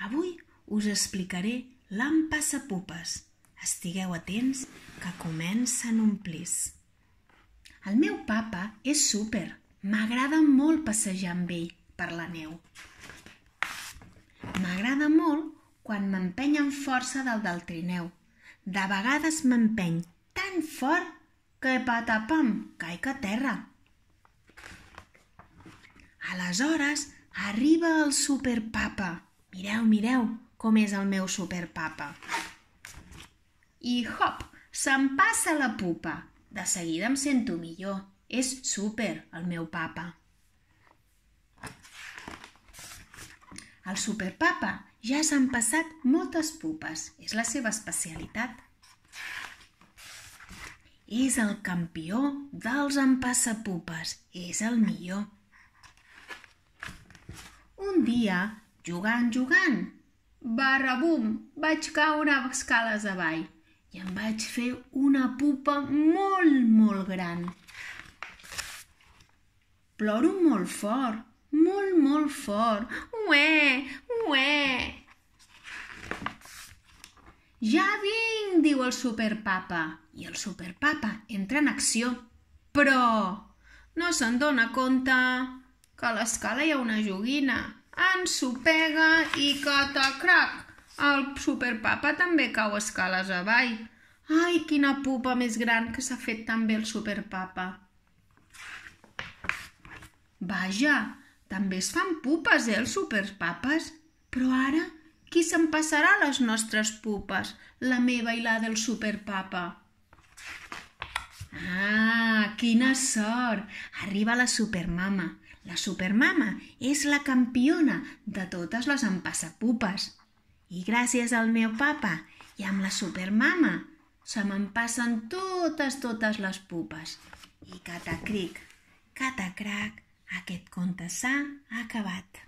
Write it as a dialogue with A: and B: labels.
A: Avui us explicaré pupes. Estigueu atents que un plis. El meu papa és súper. M'agrada molt passejar amb ell per la neu. M'agrada molt quan m'empeny amb força del del trineu. De vegades m'empeny tan fort que patapam, caic a terra. Aleshores arriba el superpapa. Mireu, mireu com és el meu superpapa. I hop, se'm passa la pupa. De seguida em sento millor. És súper, el meu papa. El superpapa ja s'han passat moltes pupes. És la seva especialitat. És el campió dels empassapupes. És el millor. Un dia Jugant, jugant, barrabum, vaig caure a escales avall i em vaig fer una pupa molt, molt gran. Ploro molt fort, molt, molt fort. Ué, ué. Ja vinc, diu el superpapa. I el superpapa entra en acció. Però no se'n dona compte que a l'escala hi ha una joguina ensopega i catacrac. El superpapa també cau escales avall. Ai, quina pupa més gran que s'ha fet també el superpapa. Vaja, també es fan pupes, eh, els superpapes? Però ara, qui se'n passarà les nostres pupes? La meva i la del superpapa. Ah, quina sort! Arriba la supermama. La supermama és la campiona de totes les empassapupes. I gràcies al meu papa i amb la supermama se m'empassen totes, totes les pupes. I catacric, catacrac, aquest conte s'ha acabat.